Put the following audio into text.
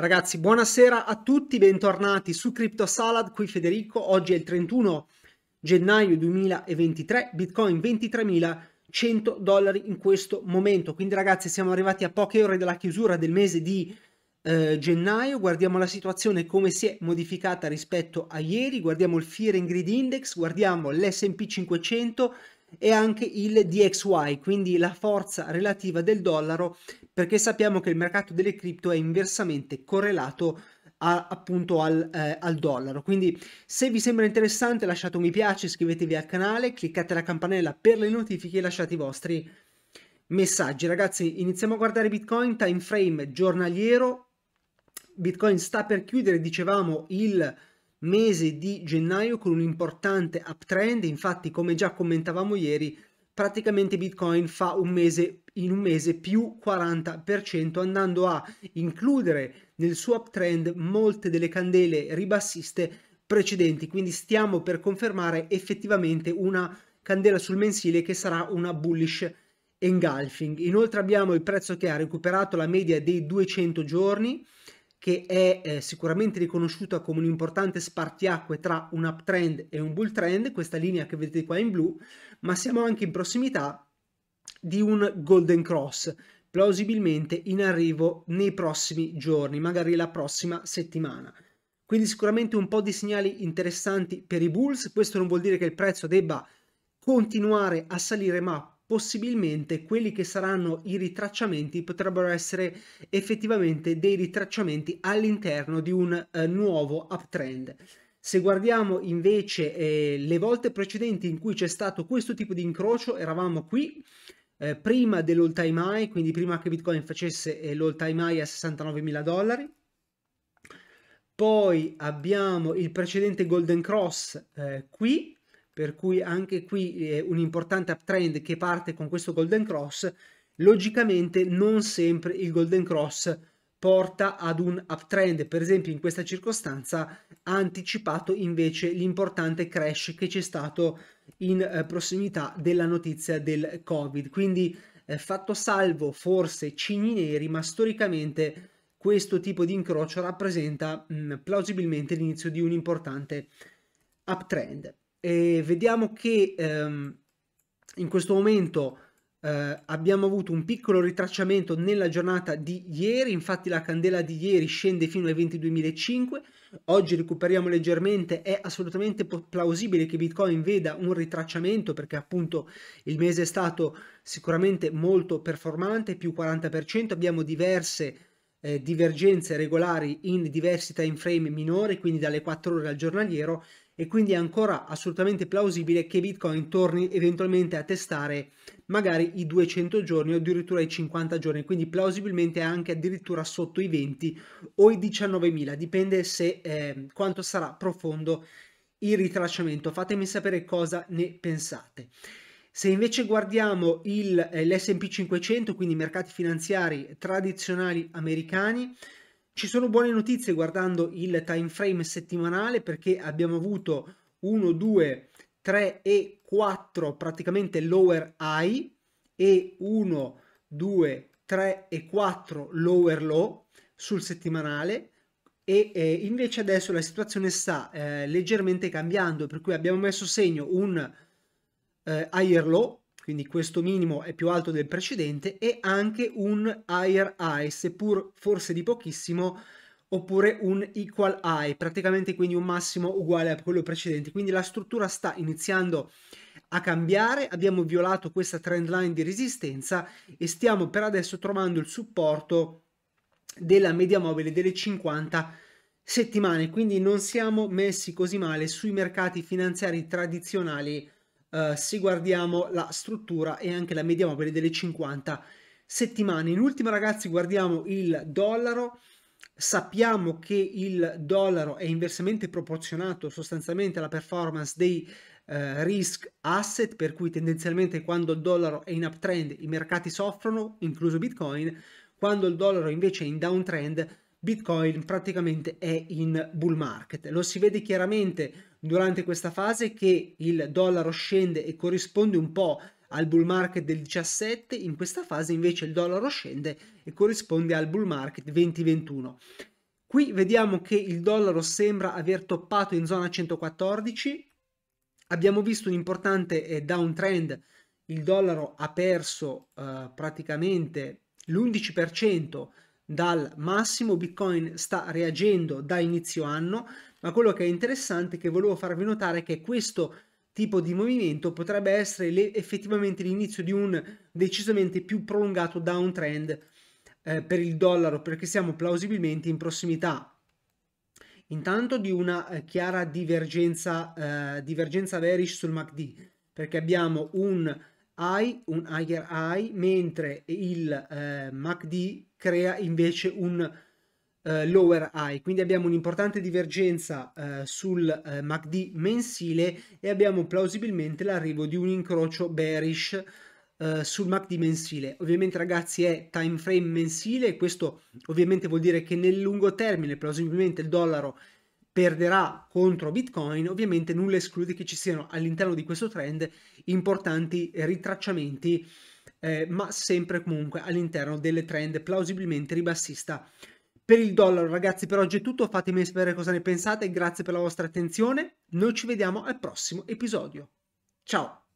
Ragazzi, buonasera a tutti, bentornati su Crypto Salad, qui Federico. Oggi è il 31 gennaio 2023, Bitcoin 23.100 dollari in questo momento. Quindi ragazzi, siamo arrivati a poche ore dalla chiusura del mese di eh, gennaio, guardiamo la situazione come si è modificata rispetto a ieri, guardiamo il Fear and Greed Index, guardiamo l'S&P 500 e anche il DXY, quindi la forza relativa del dollaro perché sappiamo che il mercato delle cripto è inversamente correlato a, appunto al, eh, al, dollaro. Quindi se vi sembra interessante lasciate un mi piace, iscrivetevi al canale, cliccate la campanella per le notifiche e lasciate i vostri messaggi. Ragazzi, iniziamo a guardare Bitcoin, time frame giornaliero. Bitcoin sta per chiudere, dicevamo, il mese di gennaio con un importante uptrend. Infatti, come già commentavamo ieri, praticamente Bitcoin fa un mese in un mese più 40% andando a includere nel suo uptrend molte delle candele ribassiste precedenti quindi stiamo per confermare effettivamente una candela sul mensile che sarà una bullish engulfing inoltre abbiamo il prezzo che ha recuperato la media dei 200 giorni che è eh, sicuramente riconosciuta come un importante spartiacque tra un uptrend e un bull trend, questa linea che vedete qua in blu, ma siamo anche in prossimità di un Golden Cross, plausibilmente in arrivo nei prossimi giorni, magari la prossima settimana. Quindi sicuramente un po' di segnali interessanti per i Bulls, questo non vuol dire che il prezzo debba continuare a salire, ma possibilmente quelli che saranno i ritracciamenti potrebbero essere effettivamente dei ritracciamenti all'interno di un eh, nuovo uptrend. Se guardiamo invece eh, le volte precedenti in cui c'è stato questo tipo di incrocio, eravamo qui eh, prima dell'all time high, quindi prima che Bitcoin facesse eh, l'all time high a 69 mila dollari. Poi abbiamo il precedente Golden Cross eh, qui, per cui anche qui eh, un importante uptrend che parte con questo Golden Cross. Logicamente non sempre il Golden Cross porta ad un uptrend, per esempio in questa circostanza ha anticipato invece l'importante crash che c'è stato in eh, prossimità della notizia del Covid. Quindi eh, fatto salvo forse cigni neri, ma storicamente questo tipo di incrocio rappresenta mh, mm, plausibilmente l'inizio di un importante uptrend. E vediamo che ehm, in questo momento eh, abbiamo avuto un piccolo ritracciamento nella giornata di ieri, infatti la candela di ieri scende fino ai 22.005, oggi recuperiamo leggermente, è assolutamente plausibile che Bitcoin veda un ritracciamento perché appunto il mese è stato sicuramente molto performante, più 40%, abbiamo diverse eh, divergenze regolari in diversi time frame minori, quindi dalle 4 ore al giornaliero e quindi è ancora assolutamente plausibile che Bitcoin torni eventualmente a testare magari i 200 giorni o addirittura i 50 giorni, quindi plausibilmente anche addirittura sotto i 20 o i 19.000, dipende se eh, quanto sarà profondo il ritracciamento. Fatemi sapere cosa ne pensate. Se invece guardiamo eh, l'SP 500, quindi i mercati finanziari tradizionali americani, ci sono buone notizie guardando il time frame settimanale perché abbiamo avuto 1, 2, 3 e 4 praticamente lower high e 1, 2, 3 e 4 lower low sul settimanale e eh, invece adesso la situazione sta eh, leggermente cambiando per cui abbiamo messo segno un eh, higher low quindi questo minimo è più alto del precedente, e anche un higher high, seppur forse di pochissimo, oppure un equal high, praticamente quindi un massimo uguale a quello precedente. Quindi la struttura sta iniziando a cambiare, abbiamo violato questa trend line di resistenza e stiamo per adesso trovando il supporto della media mobile delle 50 settimane, quindi non siamo messi così male sui mercati finanziari tradizionali eh, se guardiamo la struttura e anche la media mobile delle 50 settimane. In ultima ragazzi guardiamo il dollaro, sappiamo che il dollaro è inversamente proporzionato sostanzialmente alla performance dei eh, risk asset, per cui tendenzialmente quando il dollaro è in uptrend i mercati soffrono, incluso Bitcoin, quando il dollaro invece è in downtrend Bitcoin praticamente è in bull market. Lo si vede chiaramente durante questa fase che il dollaro scende e corrisponde un po' al bull market del 17, in questa fase invece il dollaro scende e corrisponde al bull market 2021. Qui vediamo che il dollaro sembra aver toppato in zona 114, abbiamo visto un importante eh, downtrend, il dollaro ha perso eh, praticamente l'11% dal massimo, Bitcoin sta reagendo da inizio anno, ma quello che è interessante che volevo farvi notare è che questo tipo di movimento potrebbe essere le, effettivamente l'inizio di un decisamente più prolungato downtrend eh, per il dollaro, perché siamo plausibilmente in prossimità intanto di una eh, chiara divergenza, eh, divergenza bearish sul MACD, perché abbiamo un high, un higher high, mentre il eh, MACD crea invece un eh, lower high. Quindi abbiamo un'importante divergenza eh, sul eh, MACD mensile e abbiamo plausibilmente l'arrivo di un incrocio bearish eh, sul MACD mensile. Ovviamente ragazzi è time frame mensile, questo ovviamente vuol dire che nel lungo termine plausibilmente il dollaro perderà contro Bitcoin, ovviamente nulla esclude che ci siano all'interno di questo trend importanti ritracciamenti, eh, ma sempre comunque all'interno delle trend plausibilmente ribassista. Per il dollaro ragazzi per oggi è tutto, fatemi sapere cosa ne pensate, grazie per la vostra attenzione, noi ci vediamo al prossimo episodio. Ciao!